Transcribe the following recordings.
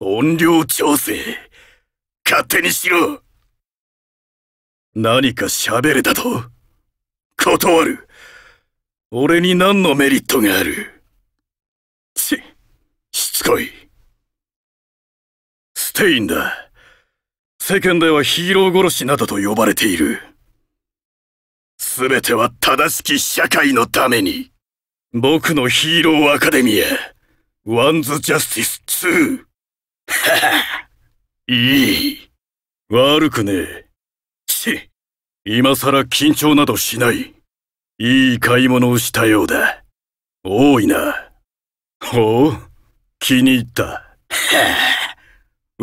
音量調整勝手にしろ何か喋れたと断る俺に何のメリットがあるち、しつこい。ステインだ。世間ではヒーロー殺しなどと呼ばれている。全ては正しき社会のために。僕のヒーローアカデミアワンズ・ジャスティス2。はいい。悪くねえ。ち、今更緊張などしない。いい買い物をしたようだ。多いな。ほう気に入った。は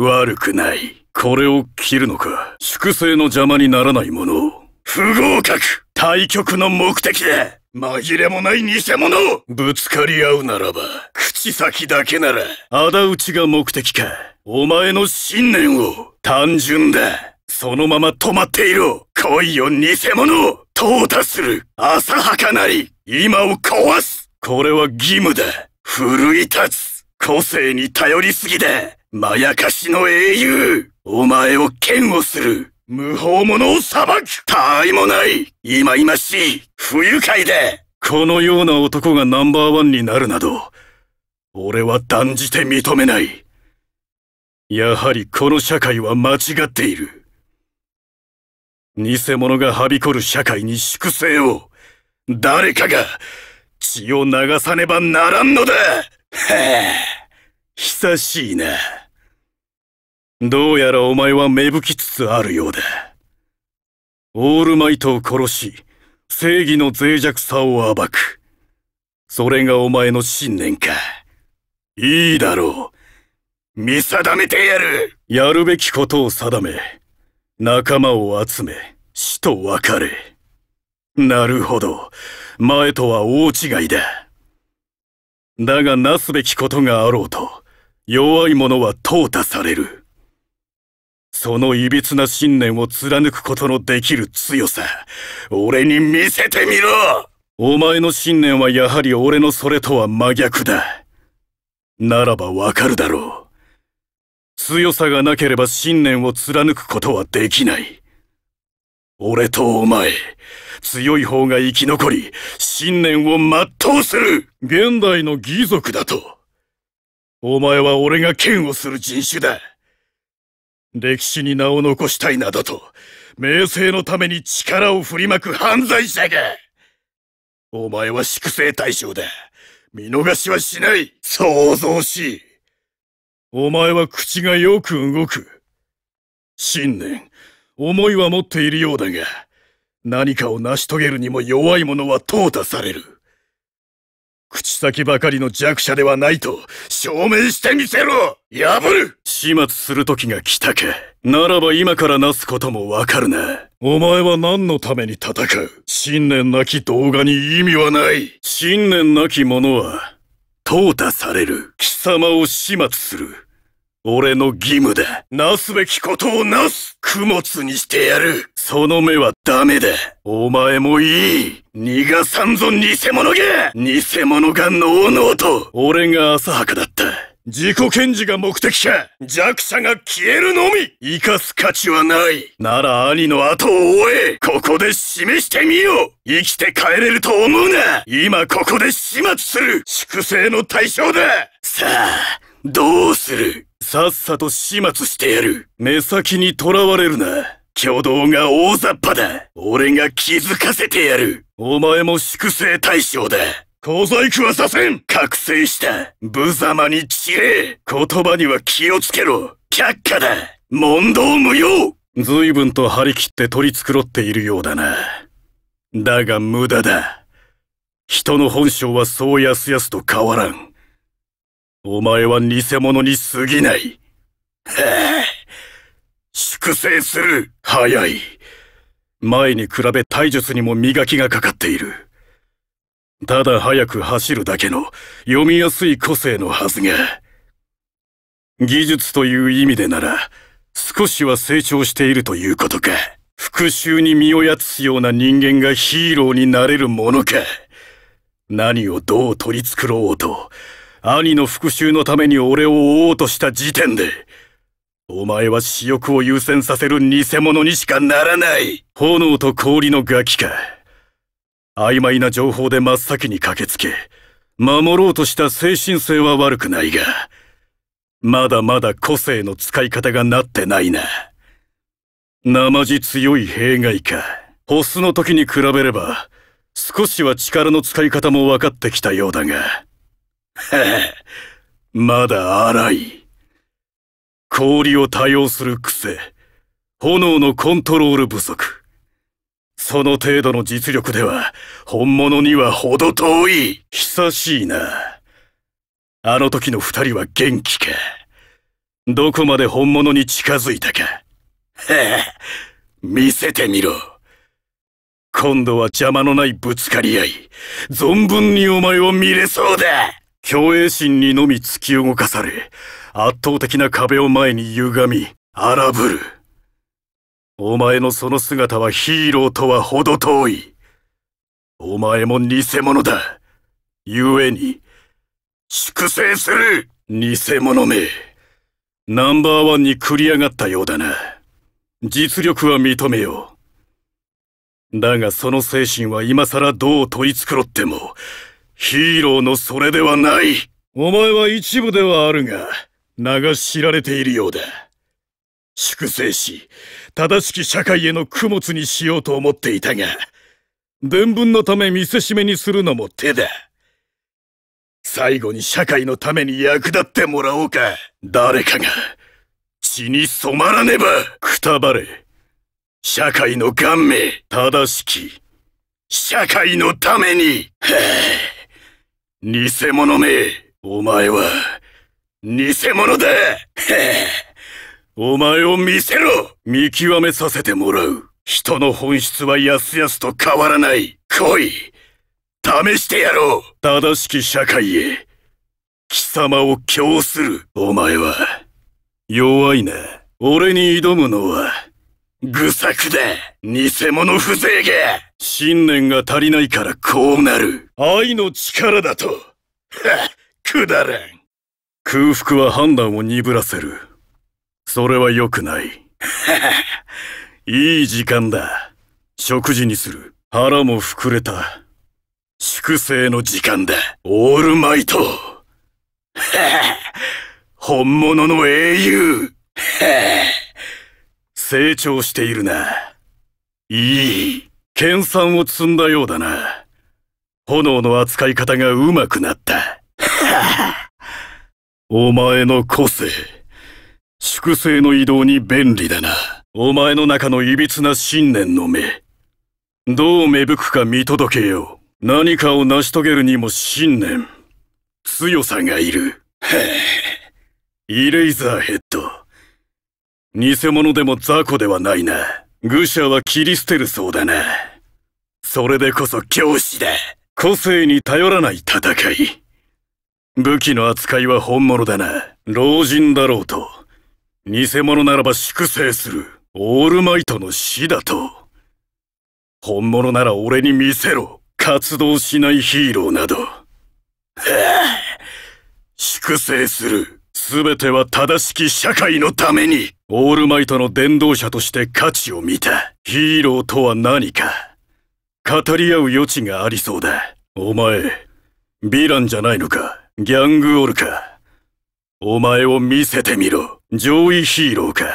悪くない。これを切るのか。粛清の邪魔にならないものを。不合格対局の目的だ紛れもない偽物ぶつかり合うならば、口先だけなら、仇討ちが目的か。お前の信念を、単純だ。そのまま止まっていろ。来いよ、偽物淘汰する浅はかなり今を壊すこれは義務だ奮い立つ個性に頼りすぎだまやかしの英雄お前を嫌悪する無法者を裁く他愛もない今々しい不愉快でこのような男がナンバーワンになるなど、俺は断じて認めない。やはりこの社会は間違っている。偽物がはびこる社会に粛清を、誰かが血を流さねばならんのだへえ、久しいな。どうやらお前は芽吹きつつあるようだ。オールマイトを殺し、正義の脆弱さを暴く。それがお前の信念か。いいだろう。見定めてやるやるべきことを定め、仲間を集め、死と別れ。なるほど。前とは大違いだ。だがなすべきことがあろうと、弱い者は淘汰される。そのいびつな信念を貫くことのできる強さ俺に見せてみろお前の信念はやはり俺のそれとは真逆だならばわかるだろう強さがなければ信念を貫くことはできない俺とお前強い方が生き残り信念を全うする現代の義族だとお前は俺が剣をする人種だ歴史に名を残したいなどと、名声のために力を振りまく犯罪者がお前は粛清対象だ。見逃しはしない想像しいお前は口がよく動く。信念、思いは持っているようだが、何かを成し遂げるにも弱い者は淘汰される。口先ばかりの弱者ではないと証明してみせろ破る始末する時が来たか。ならば今からなすこともわかるな。お前は何のために戦う信念なき動画に意味はない信念なき者は、淘汰される。貴様を始末する。俺の義務だ。なすべきことをなす供物にしてやるその目はダメだお前もいい逃がさんぞ偽物が偽物がのうのうと俺が浅はかだった自己検事が目的か弱者が消えるのみ生かす価値はないなら兄の後を追えここで示してみよう生きて帰れると思うな今ここで始末する粛清の対象ださあどうするさっさと始末してやる目先に囚われるな挙動が大雑把だ俺が気づかせてやるお前も粛清対象だ小細工はさせん覚醒した無様に散れ言葉には気をつけろ却下だ問答無用随分と張り切って取り繕っているようだな。だが無駄だ。人の本性はそうやすやすと変わらん。お前は偽物に過ぎない。粛清する早い前に比べ体術にも磨きがかかっている。ただ早く走るだけの読みやすい個性のはずが。技術という意味でなら、少しは成長しているということか。復讐に身をやつような人間がヒーローになれるものか。何をどう取り繕おうと、兄の復讐のために俺を追おうとした時点で、お前は私欲を優先させる偽物にしかならない炎と氷のガキか。曖昧な情報で真っ先に駆けつけ、守ろうとした精神性は悪くないが、まだまだ個性の使い方がなってないな。生地強い弊害か。ホスの時に比べれば、少しは力の使い方も分かってきたようだが、まだ荒い。氷を多用する癖、炎のコントロール不足。その程度の実力では、本物には程遠い。久しいな。あの時の二人は元気か。どこまで本物に近づいたか。見せてみろ。今度は邪魔のないぶつかり合い、存分にお前を見れそうだ共栄心にのみ突き動かされ、圧倒的な壁を前に歪み、荒ぶる。お前のその姿はヒーローとは程遠い。お前も偽物だ。故に、粛清する偽物め。ナンバーワンに繰り上がったようだな。実力は認めよう。だがその精神は今更どう取り繕っても、ヒーローのそれではないお前は一部ではあるが、名が知られているようだ。粛清し、正しき社会への供物にしようと思っていたが、伝聞のため見せしめにするのも手だ。最後に社会のために役立ってもらおうか。誰かが血に染まらねばくたばれ。社会の顔面、正しき、社会のために。はあ偽物めお前は、偽物だお前を見せろ見極めさせてもらう人の本質はやすやすと変わらない来い試してやろう正しき社会へ貴様を供するお前は弱いな俺に挑むのは愚策だ偽物不正が信念が足りないからこうなる愛の力だとはくだらん空腹は判断を鈍らせるそれは良くないいい時間だ食事にする腹も膨れた粛清の時間だオールマイト本物の英雄成長しているな。いい。研鑽を積んだようだな。炎の扱い方が上手くなった。お前の個性。粛清の移動に便利だな。お前の中の歪な信念の目。どう芽吹くか見届けよう。何かを成し遂げるにも信念。強さがいる。イレイザーヘッド。偽物でも雑魚ではないな。愚者は切り捨てるそうだな。それでこそ教師だ。個性に頼らない戦い。武器の扱いは本物だな。老人だろうと。偽物ならば粛清する。オールマイトの死だと。本物なら俺に見せろ。活動しないヒーローなど。粛清する。すべては正しき社会のために。オールマイトの伝道者として価値を見た。ヒーローとは何か。語り合う余地がありそうだ。お前、ヴィランじゃないのか。ギャングオルか。お前を見せてみろ。上位ヒーローか。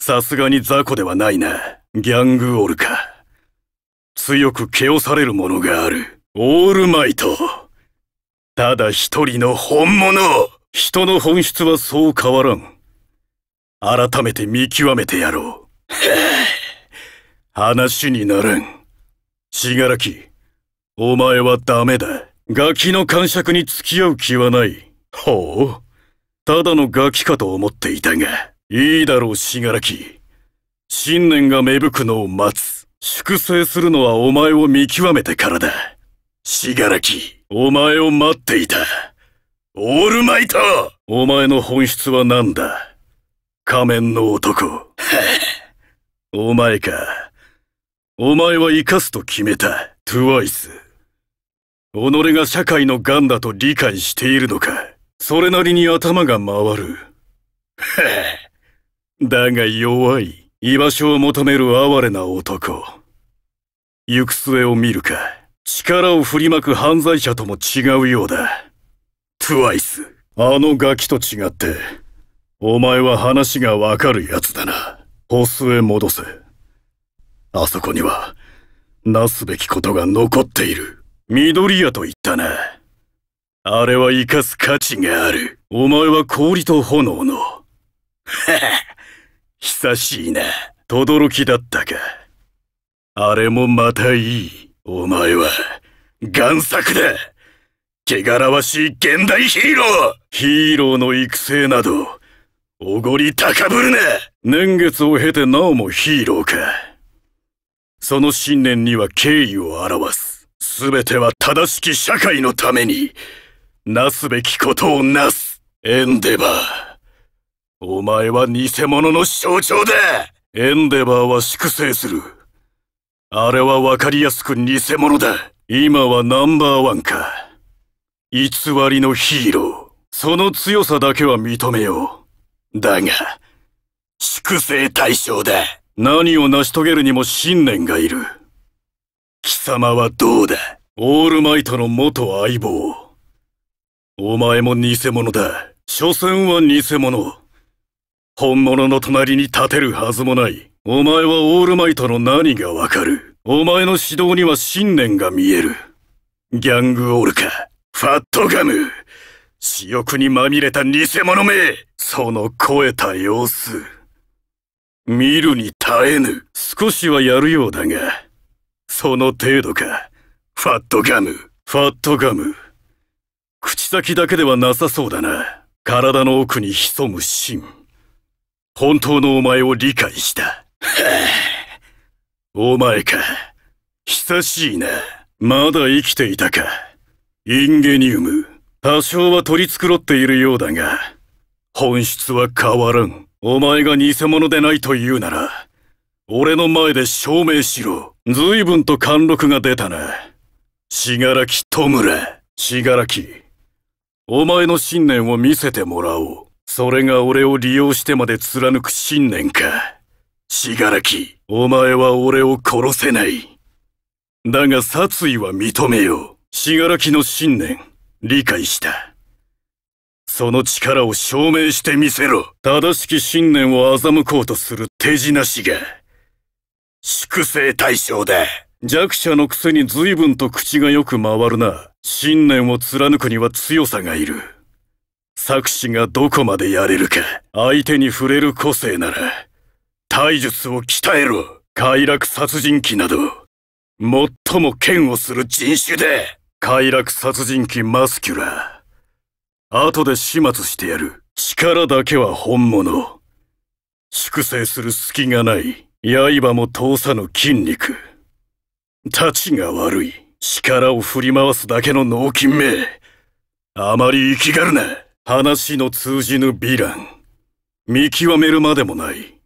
さすがに雑魚ではないな。ギャングオルか。強く蹴押されるものがある。オールマイト。ただ一人の本物人の本質はそう変わらん。改めて見極めてやろう。話にならん。しがらき、お前はダメだ。ガキの感触に付き合う気はない。ほう。ただのガキかと思っていたが、いいだろう、しがらき。信念が芽吹くのを待つ。粛清するのはお前を見極めてからだ。しがらき、お前を待っていた。オールマイトお前の本質は何だ仮面の男。お前か。お前は生かすと決めた。トゥワイス。己が社会の癌だと理解しているのか。それなりに頭が回る。だが弱い。居場所を求める哀れな男。行く末を見るか。力を振りまく犯罪者とも違うようだ。トゥワイス。あのガキと違って、お前は話がわかるやつだな。ホスへ戻せ。あそこには、なすべきことが残っている。緑屋と言ったな。あれは生かす価値がある。お前は氷と炎の。はは、久しいな。轟だったか。あれもまたいい。お前は、贋作だ。汚らわしい現代ヒーローヒーローの育成など、おごり高ぶるな年月を経てなおもヒーローか。その信念には敬意を表す。すべては正しき社会のために、なすべきことをなす。エンデバー。お前は偽物の象徴だエンデバーは粛清する。あれはわかりやすく偽物だ。今はナンバーワンか。偽りのヒーロー。その強さだけは認めよう。だが、粛清対象だ。何を成し遂げるにも信念がいる。貴様はどうだオールマイトの元相棒。お前も偽物だ。所詮は偽物。本物の隣に立てるはずもない。お前はオールマイトの何がわかるお前の指導には信念が見える。ギャングオールか、ファットガム私欲にまみれた偽物めその肥えた様子。見るに耐えぬ。少しはやるようだが、その程度か。ファットガム。ファットガム。口先だけではなさそうだな。体の奥に潜む芯。本当のお前を理解した。お前か。久しいな。まだ生きていたか。インゲニウム。多少は取り繕っているようだが、本質は変わらん。お前が偽物でないと言うなら、俺の前で証明しろ。随分と貫禄が出たな。死柄木き戸村。しがお前の信念を見せてもらおう。それが俺を利用してまで貫く信念か。死柄木。お前は俺を殺せない。だが殺意は認めよう。死柄木の信念。理解した。その力を証明してみせろ。正しき信念を欺こうとする手品師が、粛清対象だ。弱者のくせに随分と口がよく回るな。信念を貫くには強さがいる。作詞がどこまでやれるか。相手に触れる個性なら、体術を鍛えろ。快楽殺人鬼など、最も剣をする人種で。快楽殺人鬼マスキュラー。後で始末してやる。力だけは本物。粛清する隙がない。刃も通さぬ筋肉。立ちが悪い。力を振り回すだけの脳筋め。あまり生きがるな。話の通じぬヴィラン。見極めるまでもない。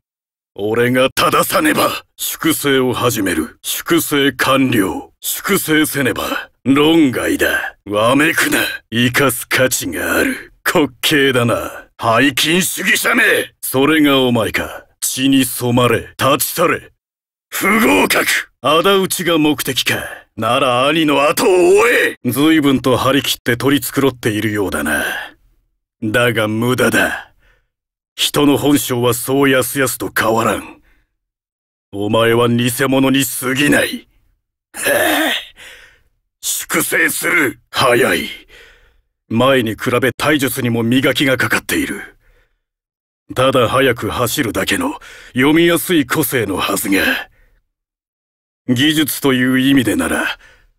俺が正さねば粛清を始める。粛清完了。粛清せねば。論外だ。わめくな。生かす価値がある。滑稽だな。背筋主義者めそれがお前か。血に染まれ。立ち去れ。不合格仇討ちが目的か。なら兄の後を追え随分と張り切って取り繕っているようだな。だが無駄だ。人の本性はそうやすやすと変わらん。お前は偽物に過ぎない。はあ複製する早い前に比べ体術にも磨きがかかっているただ早く走るだけの読みやすい個性のはずが技術という意味でなら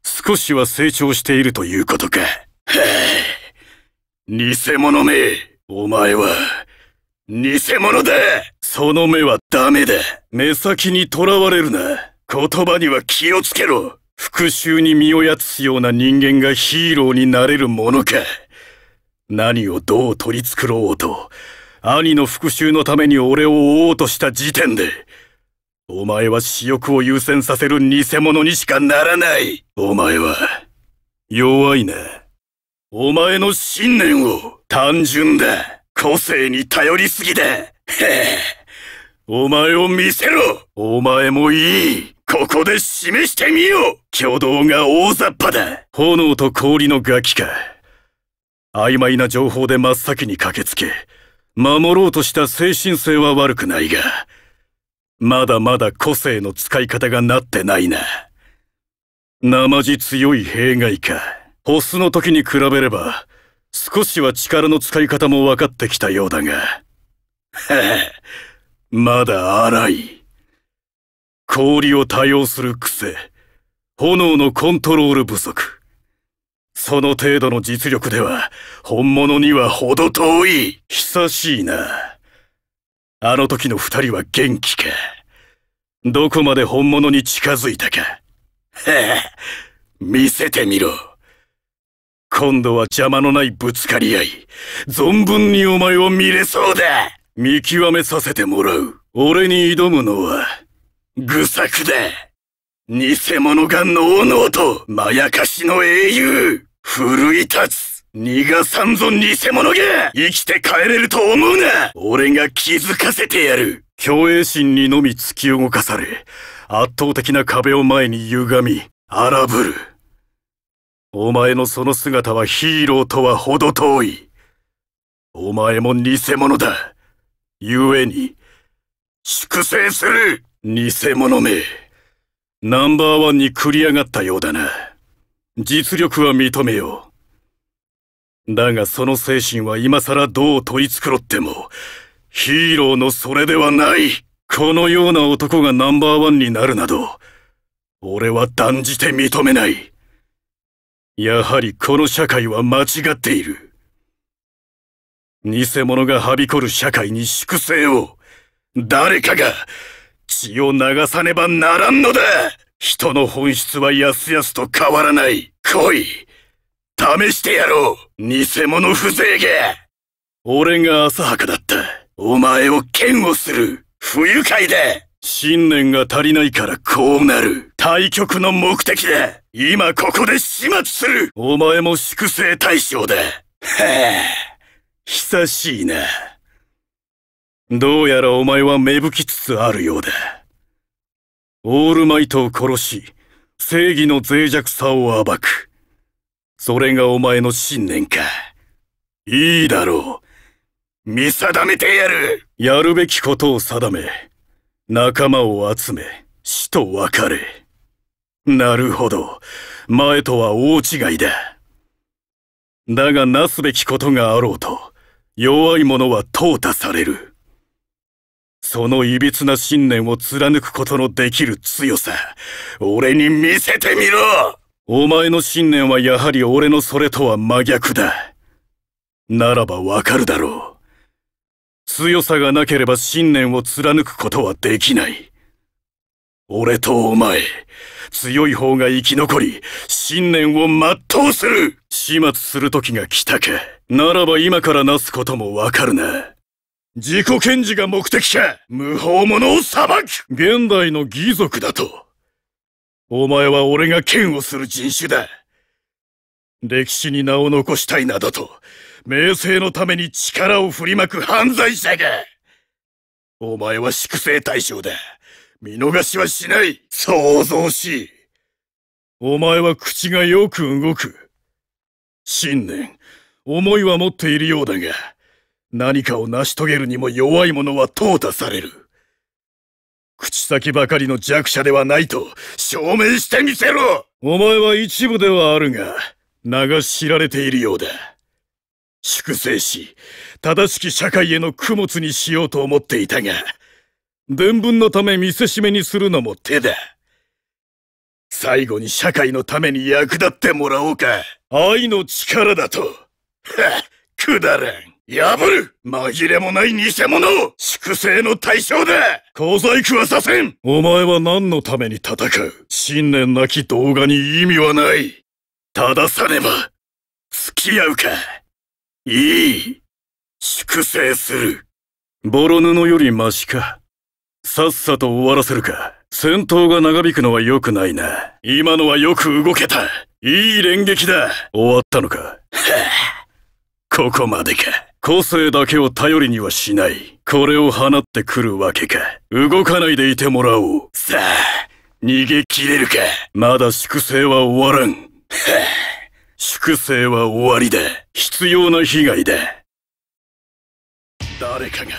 少しは成長しているということかへえ偽物めお前は偽物だその目はダメだ目先にとらわれるな言葉には気をつけろ復讐に身をやつような人間がヒーローになれるものか。何をどう取り繕おうと、兄の復讐のために俺を追おうとした時点で、お前は私欲を優先させる偽物にしかならないお前は、弱いな。お前の信念を、単純だ。個性に頼りすぎだ。へえ。お前を見せろお前もいいここで示してみよう挙動が大雑把だ炎と氷のガキか曖昧な情報で真っ先に駆けつけ守ろうとした精神性は悪くないがまだまだ個性の使い方がなってないな生地強い弊害かホスの時に比べれば少しは力の使い方も分かってきたようだが まだ荒い氷を多用する癖炎のコントロール不足その程度の実力では本物には程遠い久しいなあの時の二人は元気かどこまで本物に近づいたか 見せてみろ今度は邪魔のないぶつかり合い存分にお前を見れそうだ見極めさせてもらう俺に挑むのは愚策だ偽物が能々とまやかしの英雄奮い立つ逃がさんぞ偽物が生きて帰れると思うな俺が気づかせてやる共栄心にのみ突き動かされ、圧倒的な壁を前に歪み、荒ぶる。お前のその姿はヒーローとは程遠い。お前も偽物だ。故に、粛清する偽物め。ナンバーワンに繰り上がったようだな。実力は認めよう。だがその精神は今更どう取り繕っても、ヒーローのそれではないこのような男がナンバーワンになるなど、俺は断じて認めない。やはりこの社会は間違っている。偽物がはびこる社会に粛清を、誰かが、血を流さねばならんのだ人の本質はやすやすと変わらない。来い試してやろう偽物不正が俺が浅はかだった。お前を剣をする不愉快だ信念が足りないからこうなる。対局の目的だ今ここで始末するお前も粛清対象だ。はぁ、あ、久しいな。どうやらお前は芽吹きつつあるようだ。オールマイトを殺し、正義の脆弱さを暴く。それがお前の信念か。いいだろう。見定めてやるやるべきことを定め、仲間を集め、死と別れ。なるほど。前とは大違いだ。だがなすべきことがあろうと、弱い者は淘汰される。そのいびつな信念を貫くことのできる強さ、俺に見せてみろお前の信念はやはり俺のそれとは真逆だ。ならばわかるだろう。強さがなければ信念を貫くことはできない。俺とお前、強い方が生き残り、信念を全うする始末する時が来たか。ならば今からなすこともわかるな。自己検事が目的か無法者を裁く現代の義族だと。お前は俺が剣をする人種だ。歴史に名を残したいなどと、名声のために力を振りまく犯罪者がお前は粛清対象だ。見逃しはしない想像しいお前は口がよく動く。信念、思いは持っているようだが、何かを成し遂げるにも弱い者は淘汰される。口先ばかりの弱者ではないと証明してみせろお前は一部ではあるが、名が知られているようだ。粛清し、正しき社会への供物にしようと思っていたが、伝聞のため見せしめにするのも手だ。最後に社会のために役立ってもらおうか。愛の力だと。は、くだらん。破る紛れもない偽物粛清の対象だ小細工はさせんお前は何のために戦う信念なき動画に意味はない正さねば付き合うかいい粛清するボロ布よりマシかさっさと終わらせるか戦闘が長引くのは良くないな今のはよく動けたいい連撃だ終わったのか ここまでか。個性だけを頼りにはしない。これを放ってくるわけか。動かないでいてもらおう。さあ、逃げ切れるか。まだ粛清は終わらん。は粛清は終わりだ。必要な被害だ。誰かが、に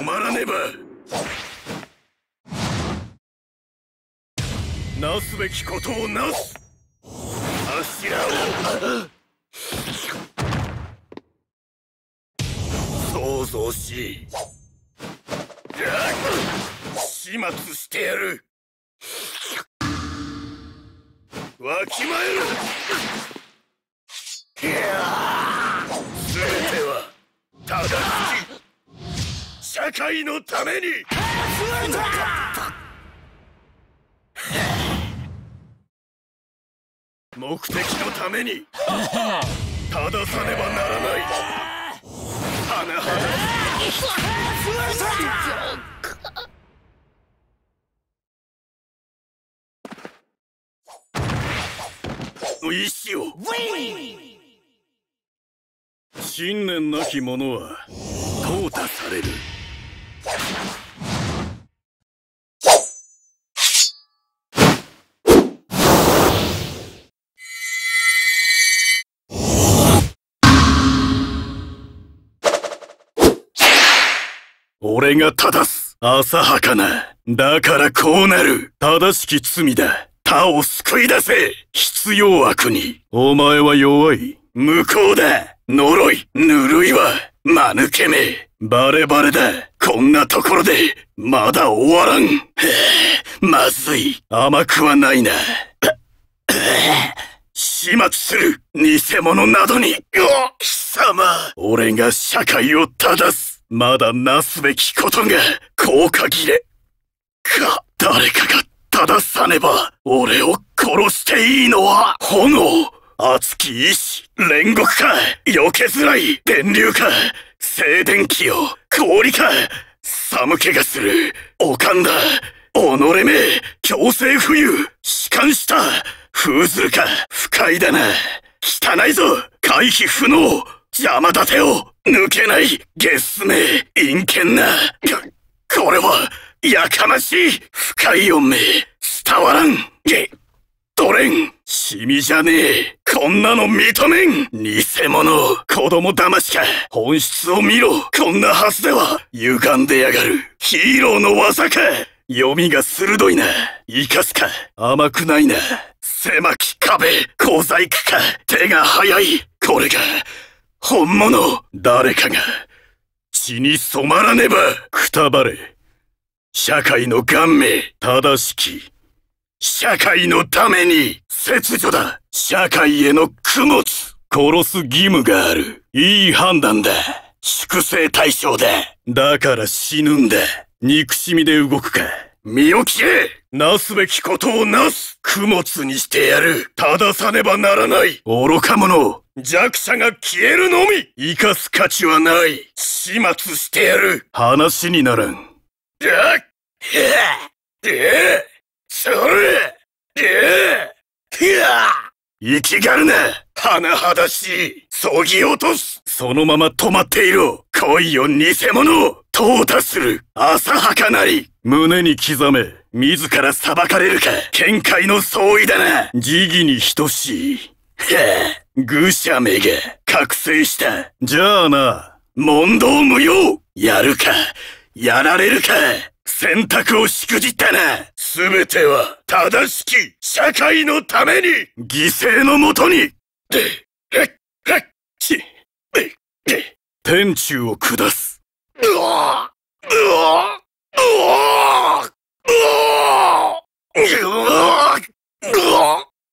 止まらねば。なすべきことをなす。柱を。想像し始末してやるわきまえるすべてはただき社会のために目的のために正さねばならない意志を信念なき者は淘汰される。俺が正す浅はかなだからこうなる正しき罪だ他を救い出せ必要悪にお前は弱い無効だ呪いぬるいは間抜けめバレバレだこんなところでまだ終わらんまずい甘くはないな始末する偽物などにうわ貴様俺が社会を正すまだなすべきことが、こう。切れ。か、誰かが正さねば、俺を殺していいのは、炎。熱き意志、煉獄か、避けづらい、電流か、静電気よ、氷か、寒気がする、おかんだ、己め、強制浮遊、弛緩した、風通か、不快だな、汚いぞ、回避不能、邪魔立てを抜けないゲスめ陰険なこ、これは、やかましい深い音名、伝わらんげ、ドれんシミじゃねえこんなの認めん偽物子供騙しか本質を見ろこんなはずでは歪んでやがるヒーローの技か読みが鋭いな生かすか甘くないな狭き壁小細工か手が早いこれが本物誰かが血に染まらねばくたばれ社会の顔面正しき社会のために切除だ社会への供物殺す義務があるいい判断だ粛清対象だだから死ぬんだ憎しみで動くか身を切れなすべきことをなす供物にしてやる正さねばならない愚か者弱者が消えるのみ生かす価値はない始末してやる話にならんだっへえそれでええ生きがるな甚だしいそぎ落とすそのまま止まっていろ来いよ偽物淘汰する浅はかなり胸に刻め自ら裁かれるか見解の相違だな時義に等しいはあ愚者めが覚醒したじゃあな問答無用やるかやられるか選択をしくじったな全ては正しき社会のために犠牲のもとに天中を下す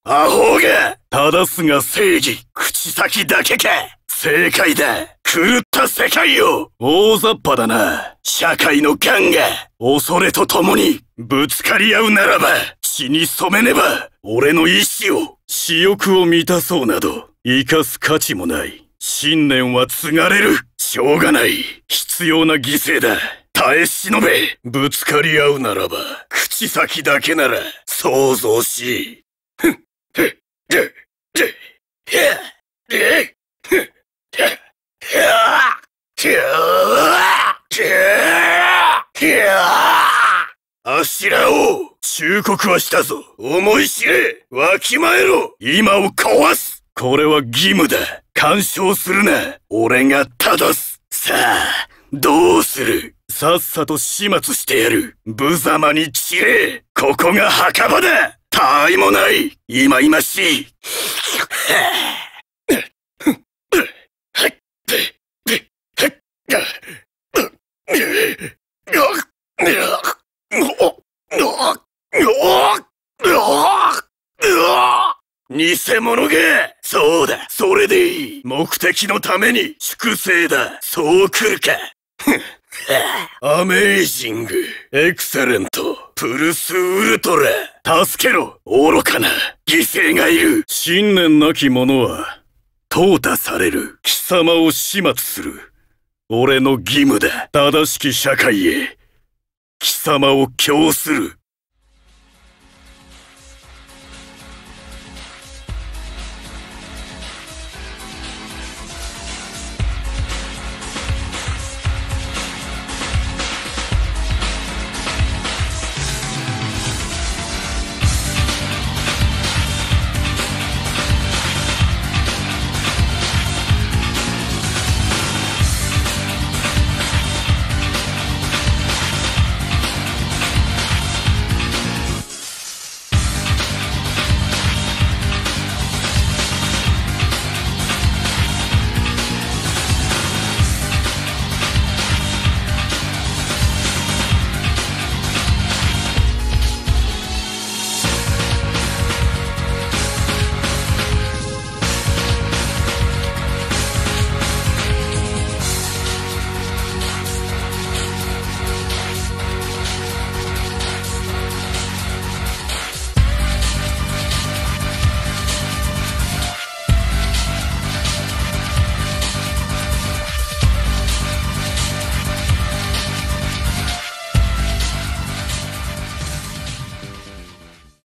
アホが正すが正義口先だけか正解だ狂った世界を大雑把だな社会の勘が恐れと共にぶつかり合うならば血に染めねば俺の意志を私欲を満たそうなど生かす価値もない信念は継がれるしょうがない必要な犠牲だ耐え忍べぶつかり合うならば口先だけなら想像しふっふっふっあしらを忠告はしたぞ思い知れわきまえろ今を壊すこれは義務だ干渉するな俺が正すさあ、どうするさっさと始末してやる無様に散れここが墓場だ他愛もない今々しい 偽物がそうだそれでいい目的のために粛清だそう来るかアメイジングエクセレントプルスウルトラ助けろ愚かな犠牲がいる信念なき者は淘汰される貴様を始末する俺の義務だ正しき社会へ貴様を供する